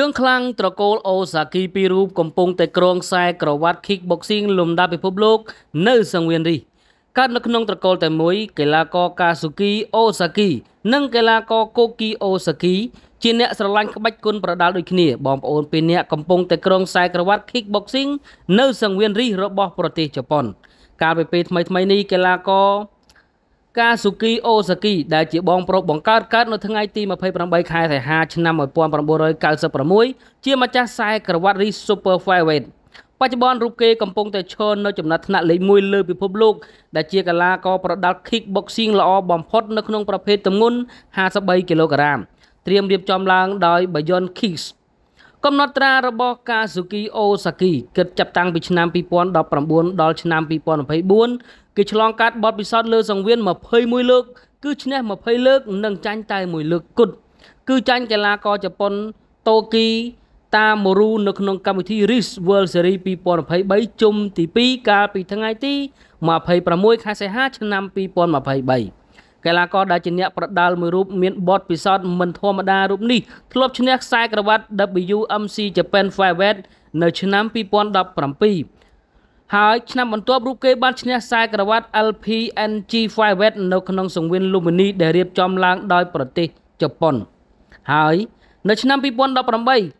ជើងខ្លាំងត្រកូលអូសាគីពីររូបកំពុងតែក្រងខ្សែក្រវ៉ាត់ Kickboxing លំដាប់ពិភពលោកនៅសង្វៀននេះកើតនៅក្នុងត្រកូលតែមួយកីឡាករ Kazuki Osaki និងកីឡាករ Koki Osaki ជាអ្នកស្រឡាញ់ក្បាច់គុណប្រដាល់ដូចគ្នាបងប្អូនពីរនាក់កំពុងតែក្រងខ្សែក្រវ៉ាត់ Kickboxing នៅសង្វៀនរីសរបស់ប្រទេសជប៉ុនកាលពីពេលថ្មីៗនេះកីឡាករកាស៊ូគីអូសាគីដែលជាបងប្រុសបង្កើតកើតនៅថ្ងៃទី28ខែសីហាឆ្នាំ1996ជាម្ចាស់ខ្សែក្រវ៉ាត់រីស៊ូពឺហ្វែវេតបច្ចុប្បន្នរូបគេកំពុងតែឈរនៅចំណាត់ថ្នាក់លេខ1លើពិភពលោក ដែលជាកីឡាករប្រដាល់ Kickboxing ល្អបំផុតនៅក្នុងប្រភេទទម្ងន់53គីឡូក្រាមត្រៀមរៀបចំឡើង ដោយ Bayon Kicks កំណត់ត្រារបស់ Kazuki Osaki គិតចាប់តាំងពីឆ្នាំ2019ដល់ឆ្នាំ2024គេឆ្លងកាត់បទពិសោធន៍លើសង្វៀន21លើកគឺឈ្នះ20លើកនិងចាញ់តែ1លើកគត់គឺចាញ់កីឡាករជប៉ុន Toki Tamura នៅក្នុងកម្មវិធី Ris World Series 2023ជុំទី2កាលពីថ្ងៃទី26ខែសីហាឆ្នាំ2023កីឡាករដែលជាអ្នកប្រដាល់មួយរូបមានបទពិសោធន៍មិនធម្មតារូបនេះធ្លាប់ឈ្នះខ្សែក្រវ៉ាត់ WMC Japan Flyweight នៅឆ្នាំ2017ហើយឆ្នាំបន្ទាប់រូបគេបានឈ្នះខ្សែក្រវ៉ាត់ LPNG Flyweight នៅក្នុងសង្វៀនលូមីនីដែលរៀបចំឡើងដោយប្រទេសជប៉ុនហើយ នៅឆ្នាំ2018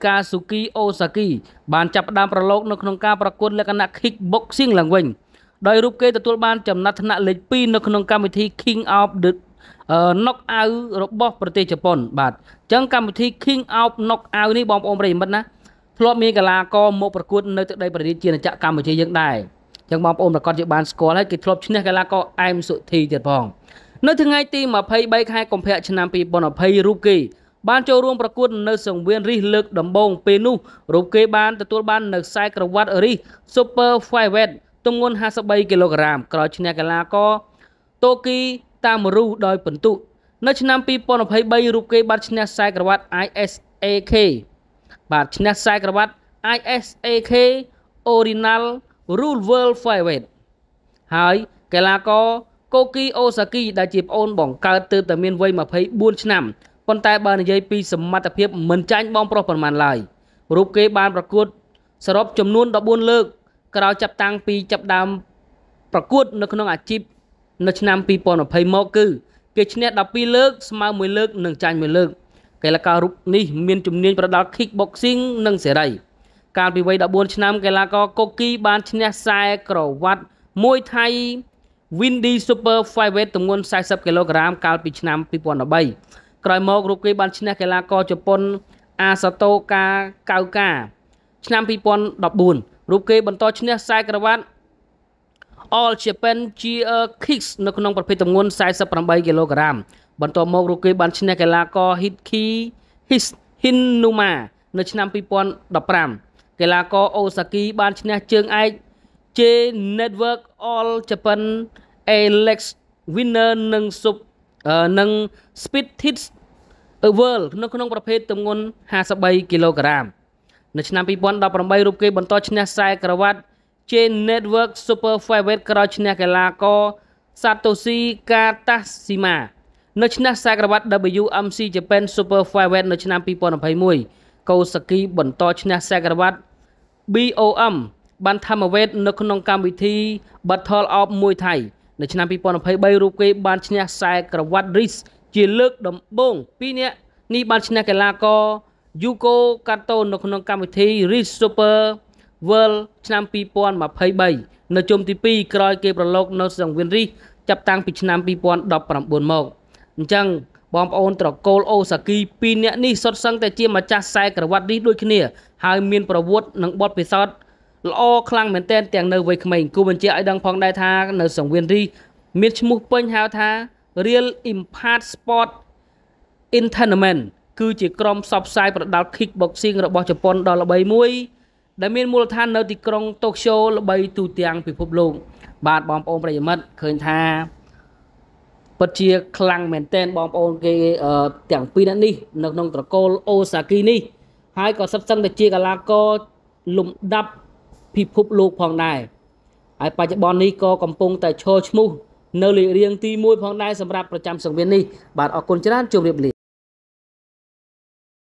កាស៊ូគីអូសាគីបានចាប់ផ្ដើមប្រឡូកនៅក្នុងការប្រកួតលក្ខណៈ Kickboxing ឡើងវិញ។ដោយរូបគេទទួលបានចំណាត់ថ្នាក់លេខ2នៅក្នុងកម្មវិធី King of the ណុកអាវរបស់ប្រទេសជប៉ុន បាទអញ្ចឹងកម្មវិធី King of ណុកអាវនេះបងប្អូនប្រិយមិត្តណាធ្លាប់មានកីឡាករមកប្រកួតនៅទឹកដីប្រទេសជាណាចក្រកម្ពុជាយើងដែរអញ្ចឹងបងប្អូនប្រកាសជាបានស្គាល់ហើយគេធ្លាប់ឈ្នះកីឡាករអែមសុធីទៀតផងនៅថ្ងៃទី23ខែកុម្ភៈឆ្នាំ2020រូបគេបានចូលរួមប្រកួតនៅ សង្វៀនរីសលើកដំបូងពេលនោះរូបគេបានទទួលបាន នៅខ្សែក្រវ៉ាត់រីស Super Flyweight ទម្ងន់53គីឡូក្រាម ក្រោយឈ្នះកីឡាករតូគី តាមរុសដោយពិន្ទុនៅ ឆ្នាំ2023រូបគេបាត់ឈ្នះខ្សែក្រវ៉ាត់ ISAK បាទឈ្នះខ្សែក្រវ៉ាត់ ISAK Original Rule World Flyweight ហើយកីឡាករកូគីអូសាគីដែលជាប្អូនបង្កើតទើបតែមានវ័យ24ឆ្នាំប៉ុន្តែបើនិយាយពីសមត្ថភាពមិនចាញ់បងប្រុសប៉ុន្មានឡើយរូបគេបានប្រកួតសរុបចំនួន14លើកក្រោយចាប់តាំងពីចាប់ដើមប្រកួត នៅក្នុងអាជីពនៅឆ្នាំ2020មកគឺគេឈ្នះ12លើកស្មើ1លើក និងចាញ់1លើកកីឡាកររូបនេះមានជំនាញប្រដាល់ Kickboxing និងសេរីកាលពីវ័យ14ឆ្នាំកីឡាករកូគី បានឈ្នះខ្សែក្រវ៉ាត់មួយថៃ Windy Super Flyweight ទម្ងន់40គីឡូក្រាមកាលពីឆ្នាំ2013ក្រោយមករូបគេបានឈ្នះកីឡាករជប៉ុនអាសាតូកាកៅកាឆ្នាំ2014រូបគេបន្តឈ្នះខ្សែក្រវ៉ាត់ All Japan GR Kicks នៅក្នុងប្រភេទទម្ងន់48គីឡូក្រាមបន្តមករូបគេបានឈ្នះកីឡាករ Hitki Hinuma នៅឆ្នាំ2015កីឡាករ Osaki បានឈ្នះជើងឯក J Network All Japan Alex Winner និង Sub និង Speed Hits World នៅក្នុងប្រភេទទម្ងន់53គីឡូក្រាមនៅឆ្នាំ2018រូបគេបន្តឈ្នះខ្សែក្រវ៉ាត់ J Network Super Featherweight ក្រោយឈ្នះកីឡាករ Satoshi Katashima នៅឈ្នះខ្សែក្រវ៉ាត់ WMC Japan Super Featherweight នៅឆ្នាំ2021កូសាគីបន្តឈ្នះខ្សែក្រវ៉ាត់ BOM បានធម្មវេទនៅក្នុងកម្មវិធី Battle of Muay Thai នៅឆ្នាំ2023រូបគេបានឈ្នះខ្សែក្រវ៉ាត់ Riz ជាលើកដំបូងពីរនាក់នេះបានឈ្នះកីឡាករ Yuko Kato នៅក្នុងកម្មវិធី Rich Super World ឆ្នាំ2023នៅជុំទី2ក្រោយ គេប្រឡូកនៅសង្វៀនរីសចាប់តាំងពីឆ្នាំ2019មកអញ្ចឹងបងប្អូន ត្រកូលអូសាគី2នាក់នេះសុទ្ធសឹងតែជាម្ចាស់ខ្សែក្រវ៉ាត់នេះដូចគ្នាហើយមានប្រវត្តិនិងបទពិសោធន៍ល្អខ្លាំងមែនទែនទាំងនៅវ័យក្មេងគូបញ្ជាឲ្យដឹងផងដែរថានៅសង្វៀនរីមានឈ្មោះពេញហៅថា Real Impact Sport Entertainment គឺជាក្រុមផ្សព្វផ្សាយប្រដាល់ Kickboxing របស់ជប៉ុនដ៏ល្បីមួយ ដែលមានមូលដ្ឋាននៅទីក្រុងតូក្យូល្បីទូទាំងពិភពលោកបាទបងប្អូនប្រិយមិត្តឃើញថាពិតជាខ្លាំងមែនទែនបងប្អូនគេ ទាំងពីរនាក់នេះនៅក្នុងត្រកូលអូសាគីនេះហើយក៏សិតសឹងតែជាកីឡាករលំដាប់ពិភពលោកផងដែរហើយបច្ចុប្បន្ននេះក៏កំពុងតែឈរឈ្មោះនៅលេខរៀងទី1ផងដែរសម្រាប់ប្រចាំសង្វៀននេះបាទអរគុណច្រើនជម្រាបលា